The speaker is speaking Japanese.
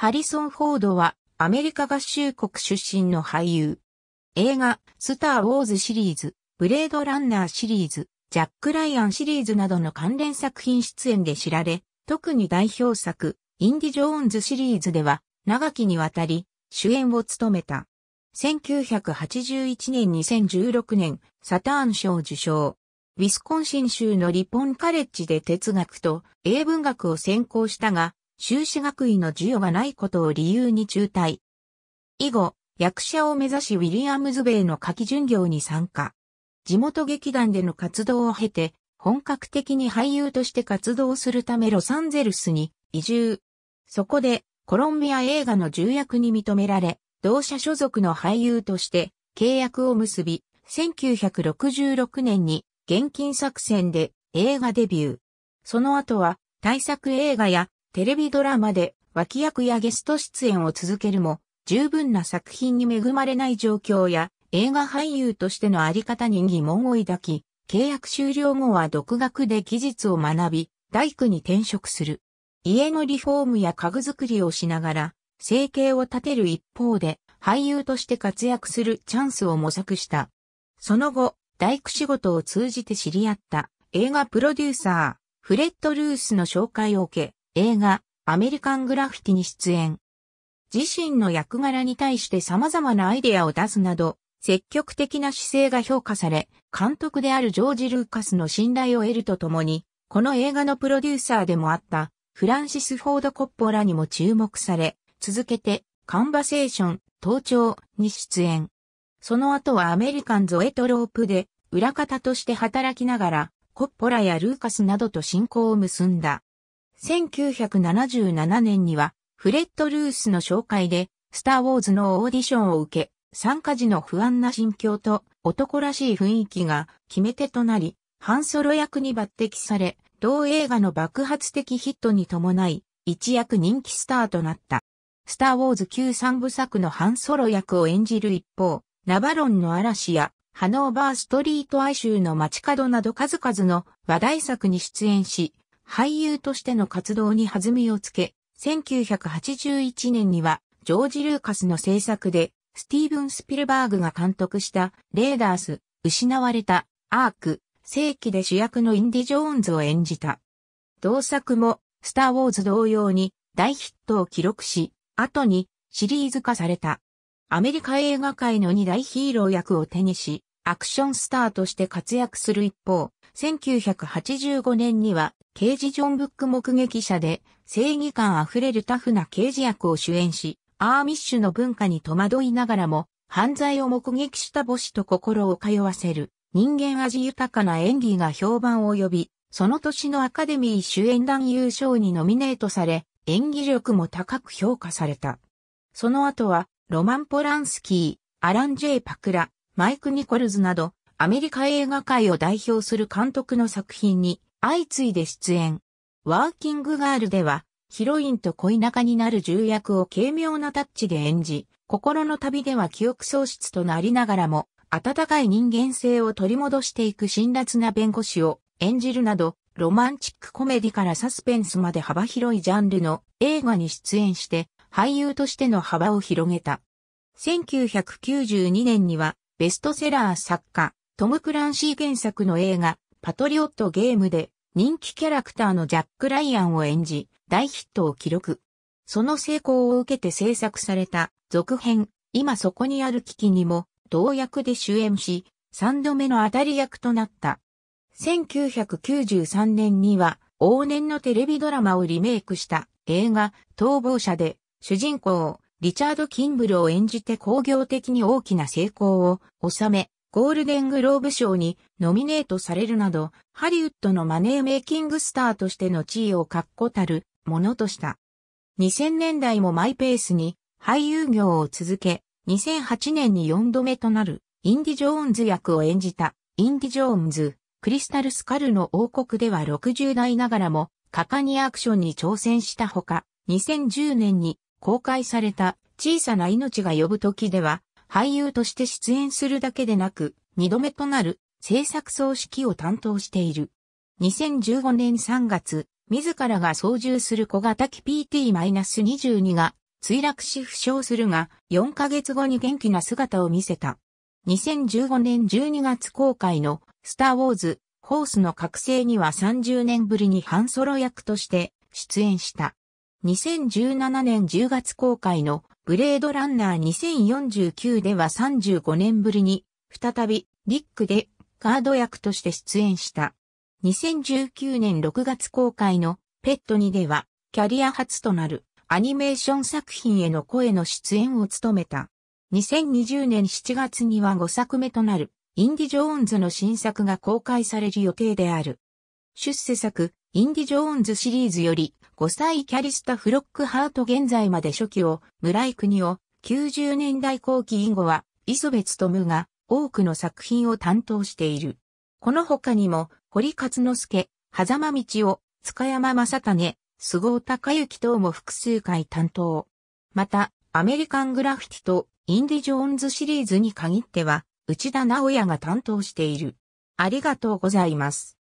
ハリソン・フォードはアメリカ合衆国出身の俳優。映画、スター・ウォーズシリーズ、ブレードランナーシリーズ、ジャック・ライアンシリーズなどの関連作品出演で知られ、特に代表作、インディ・ジョーンズシリーズでは、長きにわたり、主演を務めた。1981年2016年、サターン賞受賞。ウィスコンシン州のリポンカレッジで哲学と英文学を専攻したが、修士学位の授与がないことを理由に中退。以後、役者を目指しウィリアムズベイの夏季巡業に参加。地元劇団での活動を経て、本格的に俳優として活動するためロサンゼルスに移住。そこでコロンビア映画の重役に認められ、同社所属の俳優として契約を結び、1966年に現金作戦で映画デビュー。その後は大作映画やテレビドラマで脇役やゲスト出演を続けるも、十分な作品に恵まれない状況や、映画俳優としてのあり方に疑問を抱き、契約終了後は独学で技術を学び、大工に転職する。家のリフォームや家具作りをしながら、生計を立てる一方で、俳優として活躍するチャンスを模索した。その後、大工仕事を通じて知り合った映画プロデューサー、フレッド・ルースの紹介を受け、映画、アメリカングラフィティに出演。自身の役柄に対して様々なアイデアを出すなど、積極的な姿勢が評価され、監督であるジョージ・ルーカスの信頼を得るとともに、この映画のプロデューサーでもあったフランシス・フォード・コッポラにも注目され、続けてカンバセーション、盗聴に出演。その後はアメリカンゾエトロープで裏方として働きながら、コッポラやルーカスなどと親交を結んだ。1977年には、フレッド・ルースの紹介で、スター・ウォーズのオーディションを受け、参加時の不安な心境と男らしい雰囲気が決め手となり、ハンソロ役に抜擢され、同映画の爆発的ヒットに伴い、一躍人気スターとなった。スター・ウォーズ旧三部作のハンソロ役を演じる一方、ナバロンの嵐や、ハノーバーストリート哀愁の街角など数々の話題作に出演し、俳優としての活動に弾みをつけ、1981年にはジョージ・ルーカスの制作でスティーブン・スピルバーグが監督したレーダース、失われた、アーク、世紀で主役のインディ・ジョーンズを演じた。同作も、スター・ウォーズ同様に大ヒットを記録し、後にシリーズ化された。アメリカ映画界の二大ヒーロー役を手にし、アクションスターとして活躍する一方、1985年には刑事ジョン・ブック目撃者で、正義感あふれるタフな刑事役を主演し、アーミッシュの文化に戸惑いながらも、犯罪を目撃した母子と心を通わせる、人間味豊かな演技が評判を呼び、その年のアカデミー主演男優賞にノミネートされ、演技力も高く評価された。その後は、ロマン・ポランスキー、アラン・ジェイ・パクラ、マイク・ニコルズなど、アメリカ映画界を代表する監督の作品に相次いで出演。ワーキングガールでは、ヒロインと恋仲になる重役を軽妙なタッチで演じ、心の旅では記憶喪失となりながらも、温かい人間性を取り戻していく辛辣な弁護士を演じるなど、ロマンチックコメディからサスペンスまで幅広いジャンルの映画に出演して、俳優としての幅を広げた。1992年には、ベストセラー作家、トム・クランシー原作の映画、パトリオットゲームで人気キャラクターのジャック・ライアンを演じ、大ヒットを記録。その成功を受けて制作された続編、今そこにある危機にも、同役で主演し、3度目の当たり役となった。1993年には、往年のテレビドラマをリメイクした映画、逃亡者で、主人公、リチャード・キンブルを演じて工業的に大きな成功を収め、ゴールデングローブ賞にノミネートされるなど、ハリウッドのマネーメイキングスターとしての地位を確固たるものとした。2000年代もマイペースに俳優業を続け、2008年に4度目となるインディ・ジョーンズ役を演じたインディ・ジョーンズ、クリスタル・スカルの王国では60代ながらも果敢にアクションに挑戦したほか、2010年に公開された小さな命が呼ぶ時では俳優として出演するだけでなく、二度目となる制作総指揮を担当している。2015年3月、自らが操縦する小型機 PT-22 が墜落し負傷するが、4ヶ月後に元気な姿を見せた。2015年12月公開のスター・ウォーズ・ホースの覚醒には30年ぶりに半ソロ役として出演した。2017年10月公開のブレードランナー2049では35年ぶりに、再びリックでガード役として出演した。2019年6月公開のペットにでは、キャリア初となるアニメーション作品への声の出演を務めた。2020年7月には5作目となるインディ・ジョーンズの新作が公開される予定である。出世作、インディ・ジョーンズシリーズより、5歳キャリスタ・フロックハート現在まで初期を、村井国を、90年代後期以後は、磯部務が、多くの作品を担当している。この他にも、堀勝之助、狭間道を、塚山正種、菅生隆之等も複数回担当。また、アメリカングラフィティとインディ・ジョーンズシリーズに限っては、内田直也が担当している。ありがとうございます。